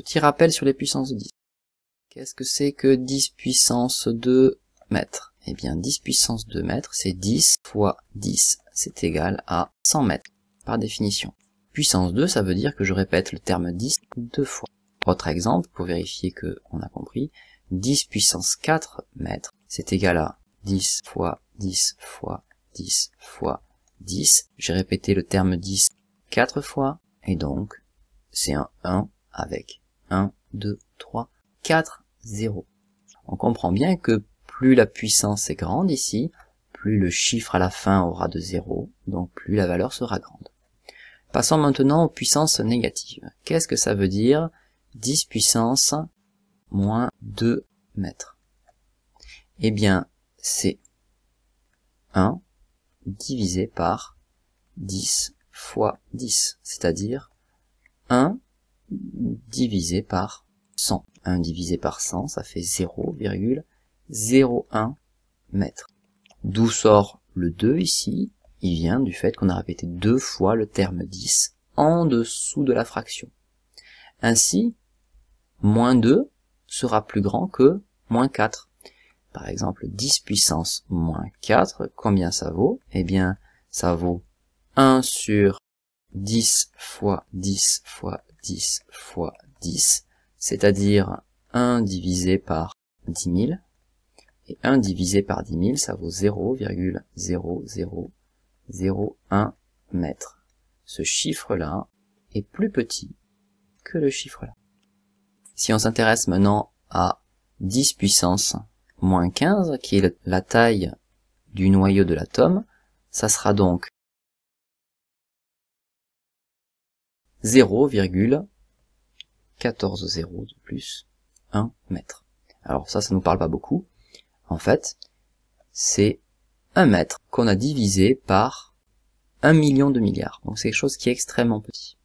Petit rappel sur les puissances de 10. Qu'est-ce que c'est que 10 puissance 2 mètres Eh bien 10 puissance 2 mètres, c'est 10 fois 10, c'est égal à 100 mètres, par définition. Puissance 2, ça veut dire que je répète le terme 10 deux fois. Autre exemple, pour vérifier que on a compris, 10 puissance 4 mètres, c'est égal à 10 fois 10 fois 10 fois 10. J'ai répété le terme 10 quatre fois, et donc c'est un 1 avec 1, 2, 3, 4, 0. On comprend bien que plus la puissance est grande ici, plus le chiffre à la fin aura de 0, donc plus la valeur sera grande. Passons maintenant aux puissances négatives. Qu'est-ce que ça veut dire 10 puissance moins 2 mètres Eh bien, c'est 1 divisé par 10 fois 10, c'est-à-dire 1 divisé par 100. 1 divisé par 100, ça fait 0,01 mètre. D'où sort le 2 ici Il vient du fait qu'on a répété deux fois le terme 10 en dessous de la fraction. Ainsi, moins 2 sera plus grand que moins 4. Par exemple, 10 puissance moins 4, combien ça vaut Eh bien, ça vaut 1 sur 10 fois 10 fois 10 fois 10, c'est-à-dire 1 divisé par 10 000, et 1 divisé par 10 000, ça vaut 0,0001 mètre. Ce chiffre-là est plus petit que le chiffre-là. Si on s'intéresse maintenant à 10 puissance moins 15, qui est la taille du noyau de l'atome, ça sera donc 0,140 de plus 1 mètre. Alors ça, ça nous parle pas beaucoup. En fait, c'est 1 mètre qu'on a divisé par 1 million de milliards. Donc c'est quelque chose qui est extrêmement petit.